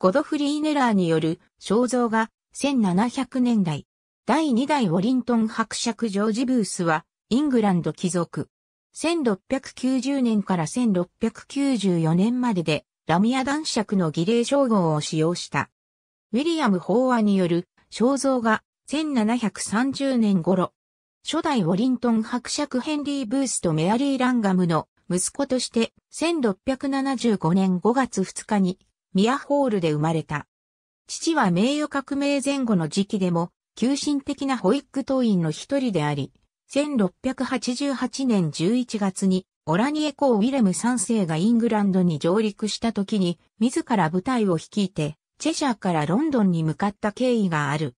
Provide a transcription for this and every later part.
ゴドフリー・ネラーによる肖像画1700年代。第2代ウォリントン伯爵ジョージ・ブースはイングランド貴族。1690年から1694年まででラミア男爵の儀礼称号を使用した。ウィリアム・法話による肖像画1730年頃。初代ウォリントン伯爵ヘンリー・ブースとメアリー・ランガムの息子として1675年5月2日にミアホールで生まれた。父は名誉革命前後の時期でも、急進的なホイック党員の一人であり、1688年11月に、オラニエ公ウィレム3世がイングランドに上陸した時に、自ら部隊を率いて、チェシャーからロンドンに向かった経緯がある。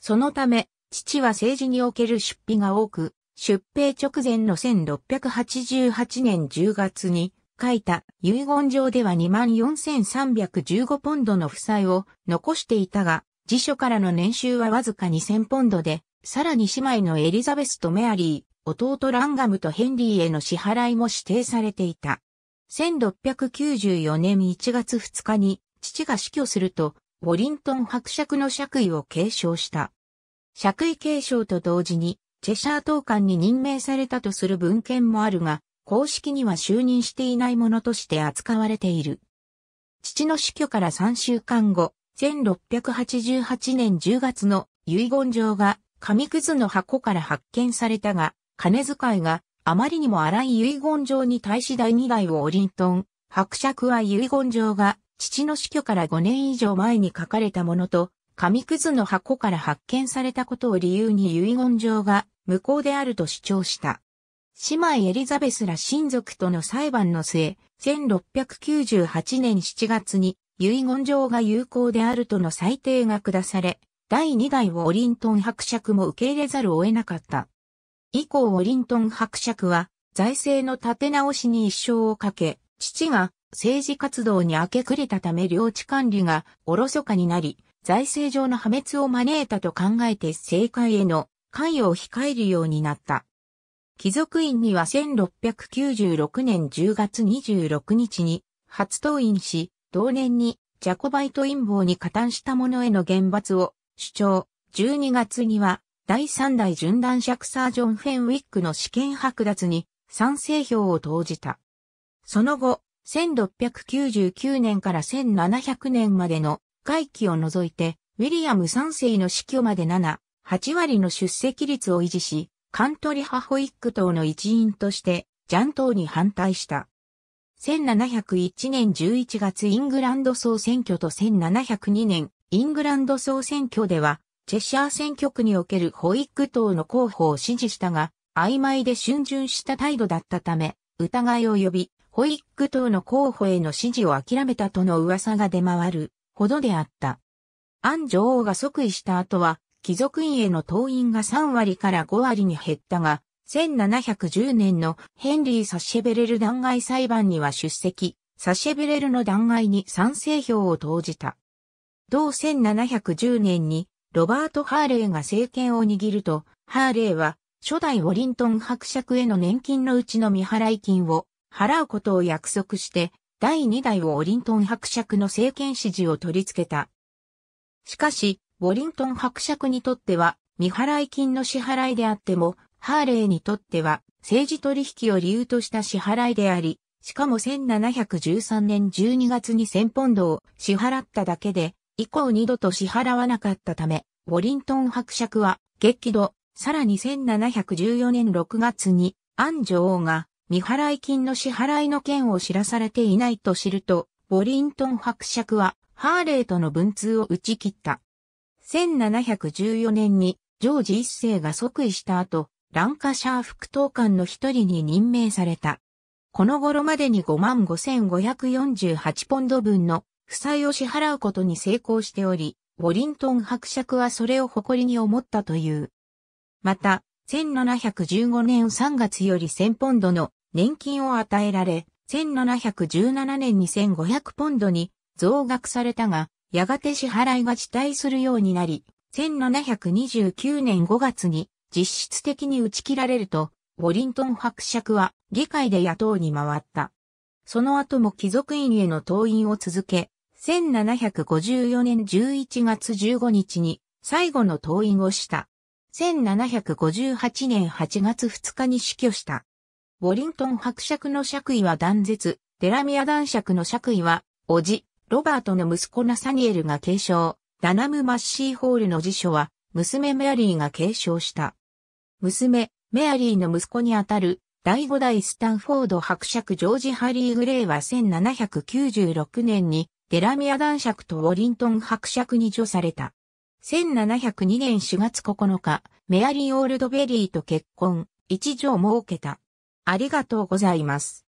そのため、父は政治における出費が多く、出兵直前の1688年10月に、書いた遺言状では24,315ポンドの負債を残していたが、辞書からの年収はわずか2000ポンドで、さらに姉妹のエリザベスとメアリー、弟ランガムとヘンリーへの支払いも指定されていた。1694年1月2日に父が死去すると、ウォリントン伯爵の爵位を継承した。爵位継承と同時に、チェシャー党官に任命されたとする文献もあるが、公式には就任していないものとして扱われている。父の死去から3週間後、1688年10月の遺言状が紙くずの箱から発見されたが、金遣いがあまりにも荒い遺言状に対し第2代をオリントン、伯爵は遺言状が父の死去から5年以上前に書かれたものと、紙くずの箱から発見されたことを理由に遺言状が無効であると主張した。姉妹エリザベスら親族との裁判の末、1698年7月に遺言状が有効であるとの裁定が下され、第2代をオリントン伯爵も受け入れざるを得なかった。以降オリントン伯爵は財政の立て直しに一生をかけ、父が政治活動に明け暮れたため領地管理がおろそかになり、財政上の破滅を招いたと考えて政界への関与を控えるようになった。貴族院には1696年10月26日に初登院し、同年にジャコバイト陰謀に加担した者への厳罰を主張。12月には第3代準者クサージョン・フェンウィックの試験剥奪に賛成票を投じた。その後、1699年から1700年までの会期を除いて、ウィリアム3世の死去まで7、8割の出席率を維持し、カントリ派ホイック党の一員として、ジャン党に反対した。1701年11月イングランド総選挙と1702年イングランド総選挙では、チェシャー選挙区におけるホイック党の候補を支持したが、曖昧で逡巡した態度だったため、疑いを呼び、ホイック党の候補への支持を諦めたとの噂が出回るほどであった。アン女王が即位した後は、貴族院への党員が3割から5割に減ったが、1710年のヘンリー・サシェベレル弾劾裁判には出席、サシェベレルの弾劾に賛成票を投じた。同1710年にロバート・ハーレーが政権を握ると、ハーレーは初代ウォリントン伯爵への年金のうちの未払い金を払うことを約束して、第2代をオリントン伯爵の政権支持を取り付けた。しかし、ウォリントン伯爵にとっては、未払い金の支払いであっても、ハーレーにとっては、政治取引を理由とした支払いであり、しかも1713年12月に1000ポンドを支払っただけで、以降二度と支払わなかったため、ウォリントン伯爵は、激怒、さらに1714年6月に、アン女王が、未払い金の支払いの件を知らされていないと知ると、ウォリントン伯爵は、ハーレーとの文通を打ち切った。1714年にジョージ一世が即位した後、ランカシャー副統官の一人に任命された。この頃までに55,548ポンド分の負債を支払うことに成功しており、ウォリントン伯爵はそれを誇りに思ったという。また、1715年3月より1000ポンドの年金を与えられ、1717年に1500ポンドに増額されたが、やがて支払いが辞退するようになり、1729年5月に実質的に打ち切られると、ウォリントン伯爵は議会で野党に回った。その後も貴族院への党員を続け、1754年11月15日に最後の党員をした。1758年8月2日に死去した。ウォリントン伯爵の爵位は断絶、デラミア男爵の爵位は、おじ、ロバートの息子ナサニエルが継承、ダナム・マッシーホールの辞書は、娘メアリーが継承した。娘、メアリーの息子にあたる、第五代スタンフォード伯爵ジョージ・ハリー・グレイは1796年に、デラミア男爵とウォリントン伯爵に除された。1702年4月9日、メアリー・オールドベリーと結婚、一女を設けた。ありがとうございます。